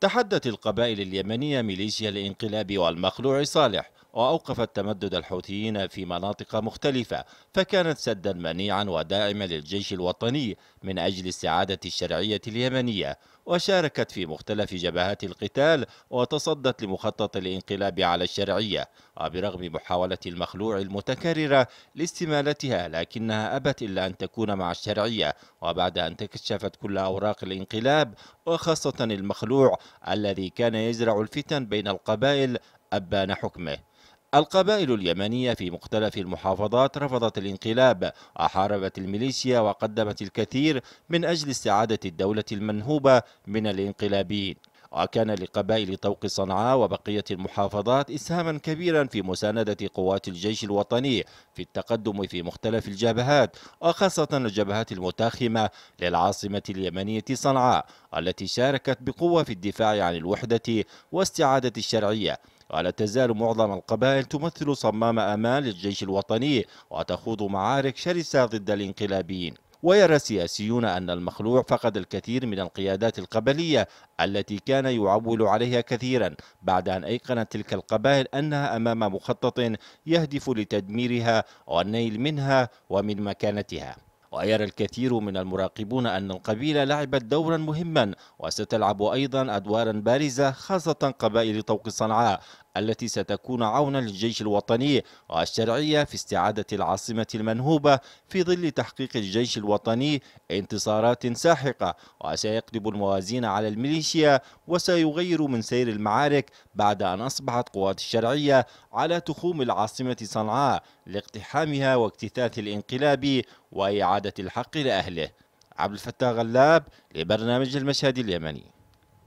تحدت القبائل اليمنية ميليشيا الانقلاب والمخلوع صالح وأوقفت تمدد الحوثيين في مناطق مختلفة فكانت سدا منيعا ودائما للجيش الوطني من أجل السعادة الشرعية اليمنية وشاركت في مختلف جبهات القتال وتصدت لمخطط الانقلاب على الشرعية وبرغم محاولة المخلوع المتكررة لاستمالتها لكنها أبت إلا أن تكون مع الشرعية وبعد أن تكشفت كل أوراق الانقلاب وخاصة المخلوع الذي كان يزرع الفتن بين القبائل أبان حكمه القبائل اليمنية في مختلف المحافظات رفضت الانقلاب وحاربت الميليشيا وقدمت الكثير من أجل استعادة الدولة المنهوبة من الانقلابيين وكان لقبائل طوق صنعاء وبقية المحافظات إسهاما كبيرا في مساندة قوات الجيش الوطني في التقدم في مختلف الجبهات وخاصة الجبهات المتاخمة للعاصمة اليمنية صنعاء التي شاركت بقوة في الدفاع عن الوحدة واستعادة الشرعية ولا تزال معظم القبائل تمثل صمام أمان للجيش الوطني وتخوض معارك شرسة ضد الانقلابيين ويرى السياسيون أن المخلوع فقد الكثير من القيادات القبلية التي كان يعول عليها كثيرا بعد أن أيقنت تلك القبائل أنها أمام مخطط يهدف لتدميرها والنيل منها ومن مكانتها ويرى الكثير من المراقبون أن القبيلة لعبت دورا مهما وستلعب أيضا أدوارا بارزة خاصة قبائل طوق صنعاء التي ستكون عونا للجيش الوطني والشرعية في استعادة العاصمة المنهوبة في ظل تحقيق الجيش الوطني انتصارات ساحقة وسيقلب الموازين على الميليشيا وسيغير من سير المعارك بعد أن أصبحت قوات الشرعية على تخوم العاصمة صنعاء لاقتحامها واكتثاث الانقلاب وإعادة الحق لأهله عبد الفتاح غلاب لبرنامج المشهد اليمني